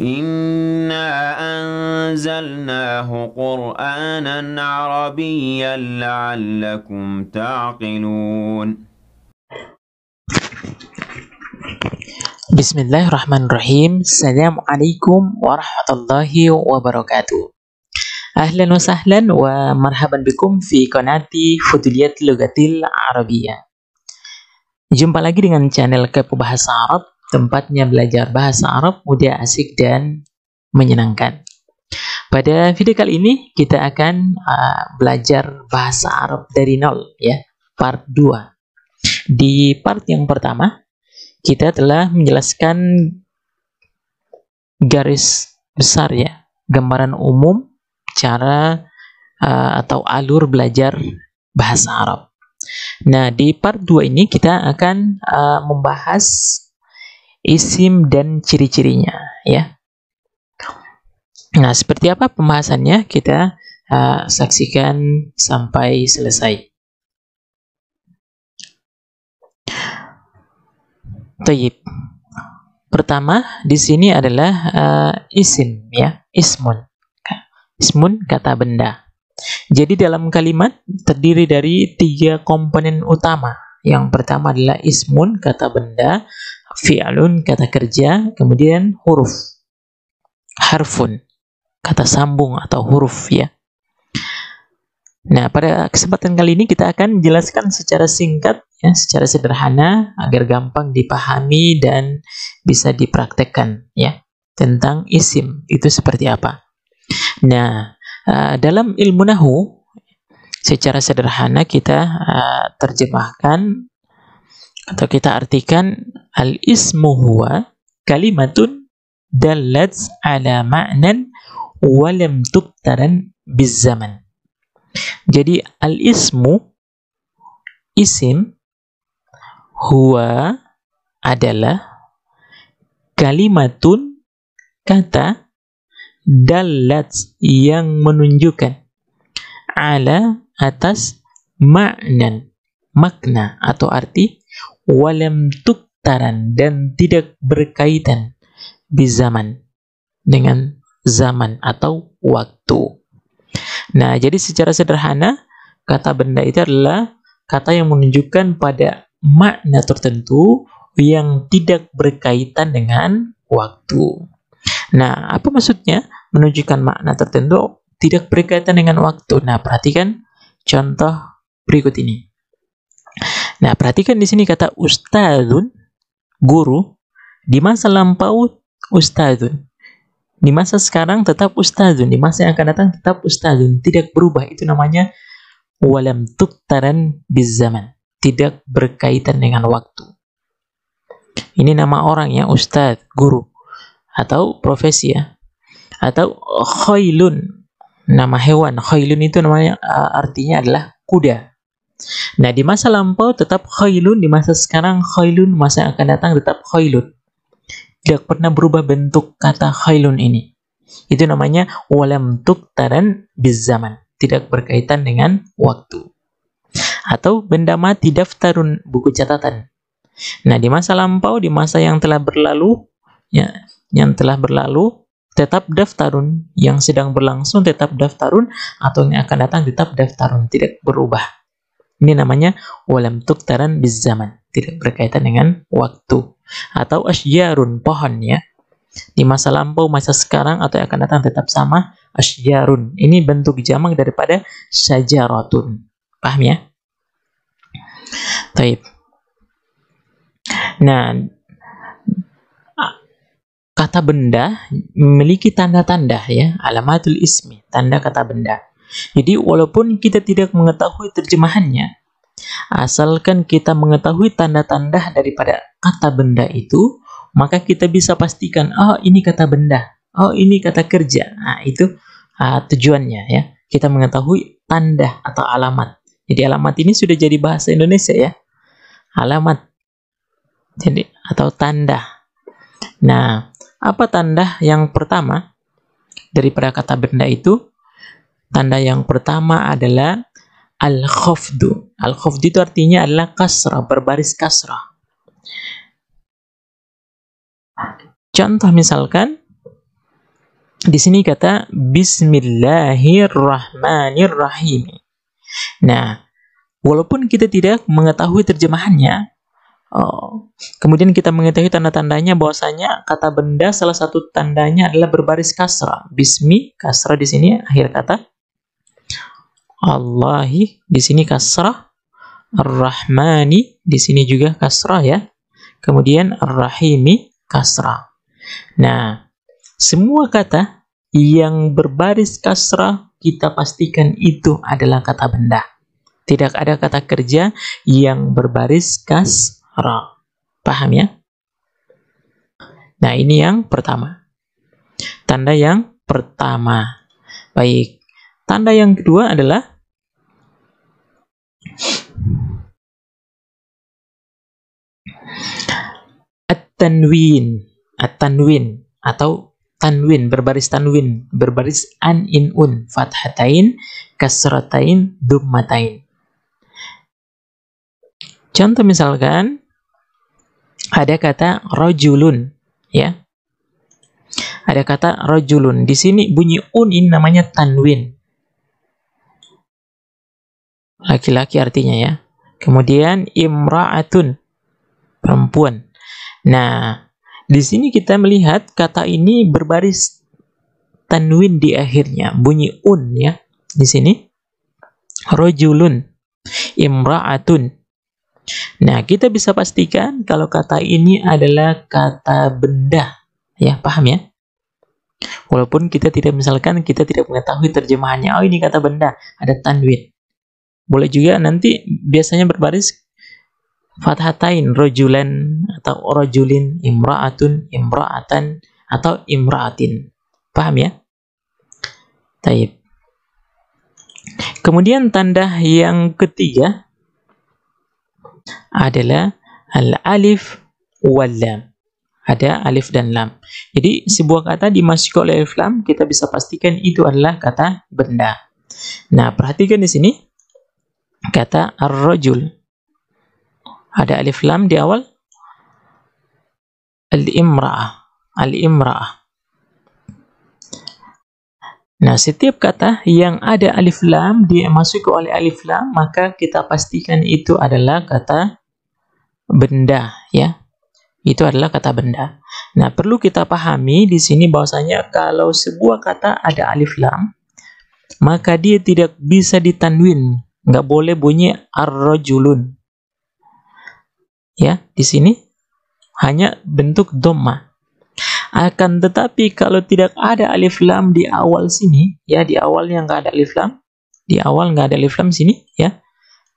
إنا أنزلناه قرآنا عربيا لعلكم تعقلون Ahlan wa sahlan wa marhaban bikum fi konati Arabia. Jumpa lagi dengan channel Kepo Bahasa Arab Tempatnya belajar bahasa Arab mudah, asik, dan menyenangkan. Pada video kali ini kita akan uh, belajar bahasa Arab dari nol ya, part 2. Di part yang pertama kita telah menjelaskan garis besar ya, gambaran umum cara uh, atau alur belajar bahasa Arab. Nah, di part 2 ini kita akan uh, membahas isim dan ciri-cirinya ya. Nah, seperti apa pembahasannya kita uh, saksikan sampai selesai. Tayyib. Pertama, di sini adalah uh, isim ya, ismun. Ismun kata benda. Jadi dalam kalimat terdiri dari tiga komponen utama yang pertama adalah ismun, kata benda, fi'alun, kata kerja, kemudian huruf, harfun, kata sambung atau huruf ya. Nah, pada kesempatan kali ini kita akan jelaskan secara singkat, ya, secara sederhana, agar gampang dipahami dan bisa dipraktekkan, ya, tentang isim itu seperti apa. Nah, eh, dalam ilmu nahu secara sederhana kita uh, terjemahkan atau kita artikan al-ismu huwa kalimatun dalat ala ma'nan walam tuktaran bizaman. Jadi al-ismu isim huwa adalah kalimatun kata dalat yang menunjukkan ala atas makna, makna atau arti, walam tuktaran dan tidak berkaitan di zaman dengan zaman atau waktu. Nah, jadi secara sederhana, kata benda itu adalah kata yang menunjukkan pada makna tertentu yang tidak berkaitan dengan waktu. Nah, apa maksudnya menunjukkan makna tertentu tidak berkaitan dengan waktu? Nah, perhatikan contoh berikut ini. Nah, perhatikan di sini kata ustadzun, guru, di masa lampau ustadzun. Di masa sekarang tetap ustadzun, di masa yang akan datang tetap ustadzun, tidak berubah. Itu namanya walam taren bizaman, tidak berkaitan dengan waktu. Ini nama orang ya, ustad, guru, atau profesi ya. Atau khailun, nama hewan khailun itu namanya artinya adalah kuda. Nah, di masa lampau tetap khailun, di masa sekarang khailun, masa yang akan datang tetap khailun. Tidak pernah berubah bentuk kata khailun ini. Itu namanya walam tuktaran bizaman. Tidak berkaitan dengan waktu. Atau benda mati daftarun buku catatan. Nah, di masa lampau, di masa yang telah berlalu, ya, yang telah berlalu, tetap daftarun yang sedang berlangsung tetap daftarun atau yang akan datang tetap daftarun tidak berubah. Ini namanya walam tuktaran zaman tidak berkaitan dengan waktu atau asyarun pohon ya. Di masa lampau, masa sekarang atau yang akan datang tetap sama asyarun. Ini bentuk jamak daripada syajaratun. Paham ya? Taib. Nah, kata benda memiliki tanda-tanda ya, alamatul ismi, tanda kata benda. Jadi walaupun kita tidak mengetahui terjemahannya, asalkan kita mengetahui tanda-tanda daripada kata benda itu, maka kita bisa pastikan oh ini kata benda, oh ini kata kerja. Nah, itu uh, tujuannya ya. Kita mengetahui tanda atau alamat. Jadi alamat ini sudah jadi bahasa Indonesia ya. Alamat. Jadi atau tanda. Nah, apa tanda yang pertama daripada kata benda itu? Tanda yang pertama adalah al-khafdu. Al-khafdu itu artinya adalah kasrah, berbaris kasrah. Contoh misalkan di sini kata bismillahirrahmanirrahim. Nah, walaupun kita tidak mengetahui terjemahannya, Oh. Kemudian kita mengetahui tanda-tandanya bahwasanya kata benda salah satu tandanya adalah berbaris kasra. Bismi kasra di sini akhir kata. Allahi di sini kasra. rahmani di sini juga kasra ya. Kemudian rahimi kasra. Nah, semua kata yang berbaris kasra kita pastikan itu adalah kata benda. Tidak ada kata kerja yang berbaris kas Ra. Paham ya? Nah, ini yang pertama. Tanda yang pertama. Baik. Tanda yang kedua adalah At-tanwin. At-tanwin atau tanwin berbaris tanwin berbaris an in un fathatain kasratain dummatain contoh misalkan ada kata rojulun, ya. Ada kata rojulun. Di sini bunyi un ini namanya tanwin. Laki-laki artinya ya. Kemudian imra'atun, perempuan. Nah, di sini kita melihat kata ini berbaris tanwin di akhirnya, bunyi un ya di sini. Rojulun, imra'atun, Nah, kita bisa pastikan kalau kata ini adalah kata benda. Ya, paham ya? Walaupun kita tidak misalkan kita tidak mengetahui terjemahannya, oh ini kata benda, ada tanwin. Boleh juga nanti biasanya berbaris fathatain rojulan atau rojulin imraatun imraatan atau imraatin. Paham ya? Taib. Kemudian tanda yang ketiga adalah al-alif wal lam. Ada alif dan lam. Jadi sebuah kata dimasuki oleh alif lam, kita bisa pastikan itu adalah kata benda. Nah, perhatikan di sini kata ar-rajul. Ada alif lam di awal. Al-imra'ah. Al-imra'ah. Nah, setiap kata yang ada alif lam dimasuki oleh alif lam, maka kita pastikan itu adalah kata benda, ya. Itu adalah kata benda. Nah, perlu kita pahami di sini bahwasanya kalau sebuah kata ada alif lam, maka dia tidak bisa ditanwin, nggak boleh bunyi ar-rajulun. Ya, di sini hanya bentuk dhamma. Akan tetapi kalau tidak ada alif lam di awal sini, ya di awalnya nggak ada alif lam, di awal nggak ada alif lam sini, ya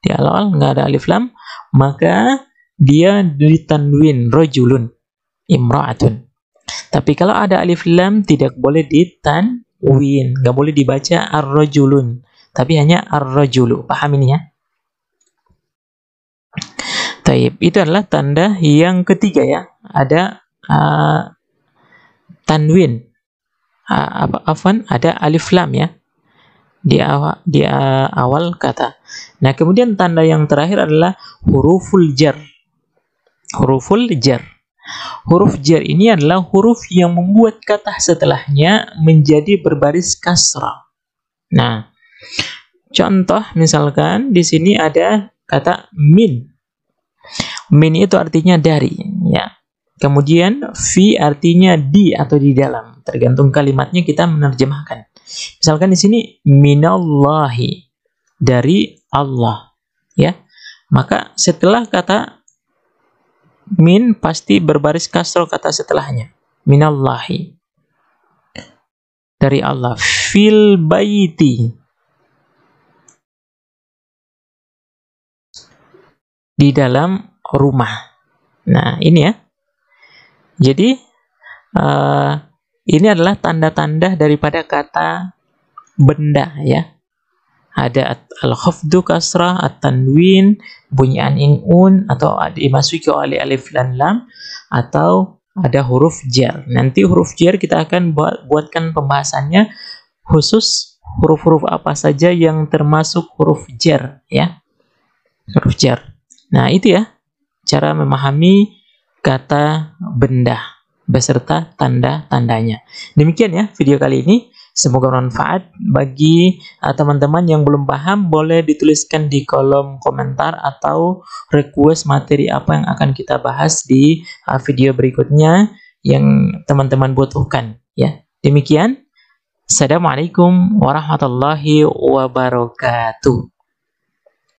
di awal nggak ada alif lam, maka dia ditanduin rojulun imraatun. Tapi kalau ada alif lam tidak boleh ditanduin nggak boleh dibaca arrojulun tapi hanya arrojulu Paham ini ya? Taib. Itu adalah tanda yang ketiga ya. Ada uh, tanwin. Apa afwan ada alif lam ya di awal, di awal kata. Nah, kemudian tanda yang terakhir adalah huruful jar. Huruful jar. Huruf jar ini adalah huruf yang membuat kata setelahnya menjadi berbaris kasrah. Nah, contoh misalkan di sini ada kata min. Min itu artinya dari, ya. Kemudian fi artinya di atau di dalam, tergantung kalimatnya kita menerjemahkan. Misalkan di sini minallahi dari Allah, ya. Maka setelah kata min pasti berbaris kasro kata setelahnya. Minallahi dari Allah fil baiti di dalam rumah. Nah, ini ya jadi uh, ini adalah tanda-tanda daripada kata benda ya. Ada al-khafdu kasrah, at-tanwin, bunyi anin un atau dimasuki oleh alif dan lam atau ada huruf jar. Nanti huruf jar kita akan buat, buatkan pembahasannya khusus huruf-huruf apa saja yang termasuk huruf jar ya. Huruf jar. Nah, itu ya cara memahami kata benda beserta tanda-tandanya. Demikian ya video kali ini. Semoga bermanfaat bagi uh, teman-teman yang belum paham boleh dituliskan di kolom komentar atau request materi apa yang akan kita bahas di uh, video berikutnya yang teman-teman butuhkan ya. Demikian. Assalamualaikum warahmatullahi wabarakatuh.